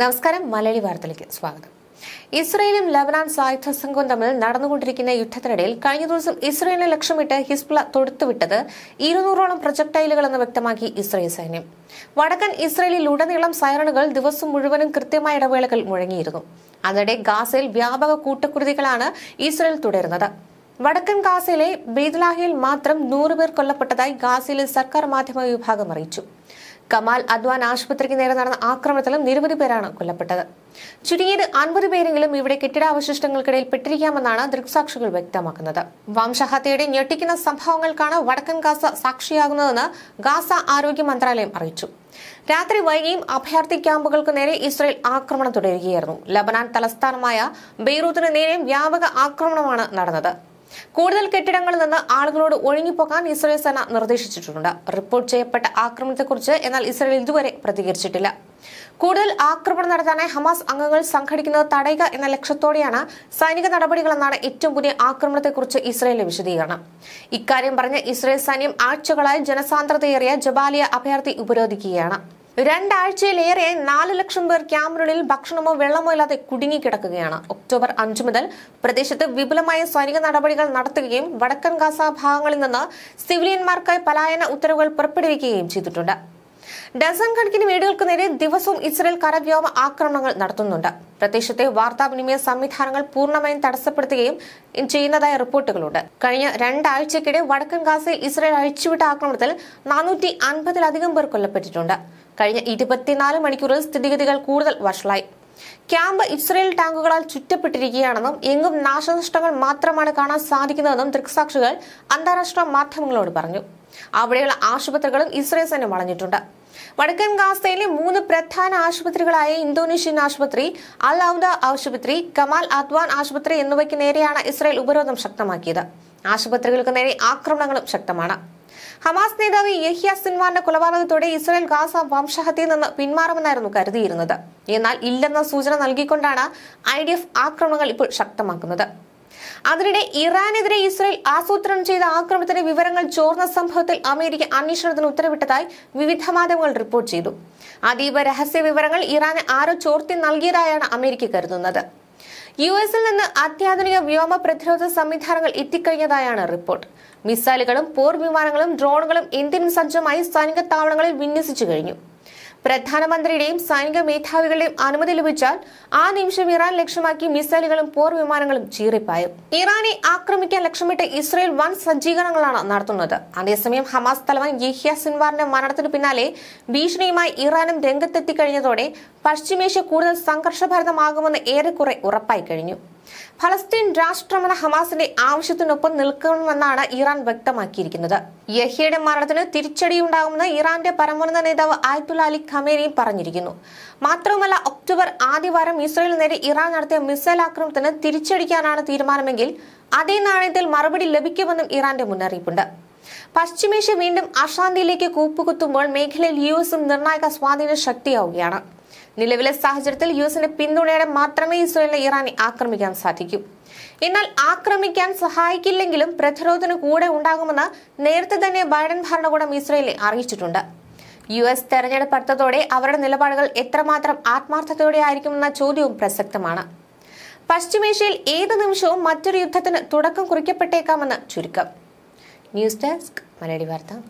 നമസ്കാരം മലയാളി വാർത്തയിലേക്ക് സ്വാഗതം ഇസ്രയേലും ലബനാൻ സായുധ സംഘവും തമ്മിൽ നടന്നുകൊണ്ടിരിക്കുന്ന യുദ്ധത്തിനിടയിൽ കഴിഞ്ഞ ദിവസം ഇസ്രയേലിനെ ലക്ഷ്യമിട്ട് ഹിസ്ബുള തൊടുത്തുവിട്ടത് ഇരുന്നൂറോളം എന്ന് വ്യക്തമാക്കി ഇസ്രയേൽ സൈന്യം വടക്കൻ ഇസ്രയേലിൽ ഉടനീളം സൈറണുകൾ ദിവസം മുഴുവനും കൃത്യമായ ഇടവേളകൾ മുഴങ്ങിയിരുന്നു അതിനിടെ ഗാസയിൽ വ്യാപക കൂട്ടക്കുരുതികളാണ് ഇസ്രയേൽ തുടരുന്നത് വടക്കൻ ഗാസയിലെ ബീദ്ലാഹിയിൽ മാത്രം നൂറുപേർ കൊല്ലപ്പെട്ടതായി ഗാസയിലെ സർക്കാർ മാധ്യമ വിഭാഗം അറിയിച്ചു കമാൽ അദ്വാൻ ആശുപത്രിക്ക് നേരെ നടന്ന ആക്രമണത്തിലും നിരവധി പേരാണ് കൊല്ലപ്പെട്ടത് ചുരുങ്ങിയത് അൻപത് പേരെങ്കിലും ഇവിടെ കെട്ടിടാവശിഷ്ടങ്ങൾക്കിടയിൽ പെട്ടിരിക്കാമെന്നാണ് ദൃക്സാക്ഷികൾ വ്യക്തമാക്കുന്നത് വംശഹത്യയുടെ ഞെട്ടിക്കുന്ന സംഭവങ്ങൾക്കാണ് വടക്കൻ ഗാസ സാക്ഷിയാകുന്നതെന്ന് ഗാസ ആരോഗ്യ മന്ത്രാലയം അറിയിച്ചു രാത്രി വൈകിയും അഭയാർത്ഥി ക്യാമ്പുകൾക്ക് നേരെ ഇസ്രയേൽ ആക്രമണം തുടരുകയായിരുന്നു ലബനാൻ തലസ്ഥാനമായ ബെയ്റൂത്തിന് നേരെയും വ്യാപക ആക്രമണമാണ് നടന്നത് കൂടുതൽ കെട്ടിടങ്ങളിൽ നിന്ന് ആളുകളോട് ഒഴിഞ്ഞുപോകാൻ ഇസ്രായേൽ സേന നിർദ്ദേശിച്ചിട്ടുണ്ട് റിപ്പോർട്ട് ചെയ്യപ്പെട്ട ആക്രമണത്തെക്കുറിച്ച് എന്നാൽ ഇസ്രായേൽ ഇതുവരെ പ്രതികരിച്ചിട്ടില്ല കൂടുതൽ ആക്രമണം നടത്താനായി ഹമാസ് അംഗങ്ങൾ സംഘടിക്കുന്നത് തടയുക എന്ന ലക്ഷ്യത്തോടെയാണ് സൈനിക നടപടികളെന്നാണ് ഏറ്റവും പുതിയ ആക്രമണത്തെക്കുറിച്ച് ഇസ്രയേലിന്റെ വിശദീകരണം ഇക്കാര്യം പറഞ്ഞ് ഇസ്രയേൽ സൈന്യം ആഴ്ചകളായി ജനസാന്ദ്രതയേറിയ ജബാലിയ അഭയാർത്ഥി ഉപരോധിക്കുകയാണ് രണ്ടാഴ്ചയിലേറെ നാല് ലക്ഷം പേർ ക്യാമറൂണിൽ ഭക്ഷണമോ വെള്ളമോ ഇല്ലാതെ കുടുങ്ങിക്കിടക്കുകയാണ് ഒക്ടോബർ അഞ്ചു മുതൽ പ്രദേശത്ത് വിപുലമായ സൈനിക നടപടികൾ നടത്തുകയും വടക്കൻ ഗാസ ഭാഗങ്ങളിൽ നിന്ന് സിവിലിയന്മാർക്കായി പലായന ഉത്തരവുകൾ പുറപ്പെടുവിക്കുകയും ചെയ്തിട്ടുണ്ട് ഡസൺ കണക്കിന് വീടുകൾക്ക് നേരെ ദിവസവും ഇസ്രയേൽ കരവ്യോമ ആക്രമണങ്ങൾ നടത്തുന്നുണ്ട് പ്രദേശത്തെ വാർത്താവിനിമയ സംവിധാനങ്ങൾ പൂർണ്ണമായും തടസ്സപ്പെടുത്തുകയും ചെയ്യുന്നതായ റിപ്പോർട്ടുകളുണ്ട് കഴിഞ്ഞ രണ്ടാഴ്ചക്കിടെ വടക്കൻ ഗാസയിൽ ഇസ്രയേൽ അഴിച്ചുവിട്ട ആക്രമണത്തിൽ നാനൂറ്റി അൻപതിലധികം പേർ കൊല്ലപ്പെട്ടിട്ടുണ്ട് കഴിഞ്ഞ ഇരുപത്തിനാല് മണിക്കൂറിൽ സ്ഥിതിഗതികൾ കൂടുതൽ വഷളായി ക്യാമ്പ് ഇസ്രയേൽ ടാങ്കുകളാൽ ചുറ്റപ്പെട്ടിരിക്കുകയാണെന്നും എങ്ങും നാശനഷ്ടങ്ങൾ മാത്രമാണ് കാണാൻ സാധിക്കുന്നതെന്നും ദൃക്സാക്ഷികൾ അന്താരാഷ്ട്ര മാധ്യമങ്ങളോട് പറഞ്ഞു അവിടെയുള്ള ആശുപത്രികളും ഇസ്രയേൽ സൈന്യം വളഞ്ഞിട്ടുണ്ട് വടക്കൻ ഗാസയിലെ മൂന്ന് പ്രധാന ആശുപത്രികളായ ഇന്തോനേഷ്യൻ ആശുപത്രി അൽ ഔദ ആശുപത്രി കമാൽ അദ്വാൻ ആശുപത്രി എന്നിവയ്ക്ക് നേരെയാണ് ഇസ്രയേൽ ഉപരോധം ശക്തമാക്കിയത് ആശുപത്രികൾക്ക് നേരെ ആക്രമണങ്ങളും ശക്തമാണ് ഹമാസ് നേതാവ് യഹ്യ സിൻവാന്റെ കൊലപാതകത്തോടെ ഇസ്രായേൽ ഗാസ വംശഹത്യയിൽ നിന്ന് പിന്മാറുമെന്നായിരുന്നു കരുതിയിരുന്നത് എന്നാൽ ഇല്ലെന്ന സൂചന നൽകിക്കൊണ്ടാണ് ഐ ഡി എഫ് ആക്രമണങ്ങൾ ഇപ്പോൾ ശക്തമാക്കുന്നത് അതിനിടെ ഇറാനെതിരെ ഇസ്രായേൽ ആസൂത്രണം ചെയ്ത ആക്രമണത്തിന്റെ വിവരങ്ങൾ ചോർന്ന സംഭവത്തിൽ അമേരിക്ക അന്വേഷണത്തിന് ഉത്തരവിട്ടതായി വിവിധ മാധ്യമങ്ങൾ റിപ്പോർട്ട് ചെയ്തു അതീവ രഹസ്യ വിവരങ്ങൾ ഇറാന് ആരോ ചോർത്തി നൽകിയതായാണ് അമേരിക്ക കരുതുന്നത് യു എസിൽ നിന്ന് അത്യാധുനിക വ്യോമ പ്രതിരോധ സംവിധാനങ്ങൾ എത്തിക്കഴിഞ്ഞതായാണ് റിപ്പോർട്ട് മിസൈലുകളും പോർ വിമാനങ്ങളും ഡ്രോണുകളും ഇന്ത്യൻ സജ്ജമായി സൈനിക താവളങ്ങളിൽ വിന്യസിച്ചു കഴിഞ്ഞു പ്രധാനമന്ത്രിയുടെയും സൈനിക മേധാവികളുടെയും അനുമതി ലഭിച്ചാൽ ആ നിമിഷം ഇറാൻ ലക്ഷ്യമാക്കി മിസൈലുകളും പോർ വിമാനങ്ങളും ചീറിപ്പായും ഇറാനെ ആക്രമിക്കാൻ ലക്ഷ്യമിട്ട് ഇസ്രയേൽ വൻ സജ്ജീകരണങ്ങളാണ് നടത്തുന്നത് അതേസമയം ഹമാസ് തലവൻ യഹ്യ സിൻവാറിന്റെ മരണത്തിനു പിന്നാലെ ഭീഷണിയുമായി ഇറാനും രംഗത്തെത്തിക്കഴിഞ്ഞതോടെ പശ്ചിമേഷ്യ കൂടുതൽ സംഘർഷഭരിതമാകുമെന്ന് ഏറെക്കുറെ ഉറപ്പായി കഴിഞ്ഞു ഫലസ്തീൻ രാഷ്ട്രമെന്ന ഹമാസിന്റെ ആവശ്യത്തിനൊപ്പം നിൽക്കണമെന്നാണ് ഇറാൻ വ്യക്തമാക്കിയിരിക്കുന്നത് യഹിയുടെ മരണത്തിന് തിരിച്ചടിയുണ്ടാകുമെന്ന് ഇറാന്റെ പരമോന്നത നേതാവ് ആയത്തുല അലി ഖമേനിയും പറഞ്ഞിരിക്കുന്നു മാത്രവുമല്ല ഒക്ടോബർ ആദ്യവാരം ഇസ്രയേൽ നേരെ ഇറാൻ നടത്തിയ മിസൈൽ ആക്രമണത്തിന് തിരിച്ചടിക്കാനാണ് തീരുമാനമെങ്കിൽ അതേ നാണയത്തിൽ മറുപടി ലഭിക്കുമെന്നും ഇറാന്റെ മുന്നറിയിപ്പുണ്ട് പശ്ചിമേഷ്യ വീണ്ടും അശാന്തിയിലേക്ക് കൂപ്പുകുത്തുമ്പോൾ മേഖലയിൽ യു എസും നിർണായക സ്വാധീന ശക്തിയാവുകയാണ് നിലവിലെ സാഹചര്യത്തിൽ യു എസിന്റെ പിന്തുണയോടെ മാത്രമേ ഇസ്രയേലിനെ ഇറാനെ ആക്രമിക്കാൻ സാധിക്കൂ എന്നാൽ ആക്രമിക്കാൻ സഹായിക്കില്ലെങ്കിലും പ്രതിരോധത്തിന് കൂടെ ഉണ്ടാകുമെന്ന് നേരത്തെ തന്നെ ബൈഡൻ ഭരണകൂടം ഇസ്രയേലിനെ അറിയിച്ചിട്ടുണ്ട് യു എസ് തെരഞ്ഞെടുപ്പ് അടുത്തതോടെ അവരുടെ നിലപാടുകൾ എത്രമാത്രം ആത്മാർത്ഥതയോടെ ആയിരിക്കുമെന്ന ചോദ്യവും പ്രസക്തമാണ് പശ്ചിമേഷ്യയിൽ ഏത് നിമിഷവും മറ്റൊരു യുദ്ധത്തിന് തുടക്കം കുറിക്കപ്പെട്ടേക്കാമെന്ന് ചുരുക്കം ന്യൂസ് ഡെസ്ക് മലയാളി വാർത്ത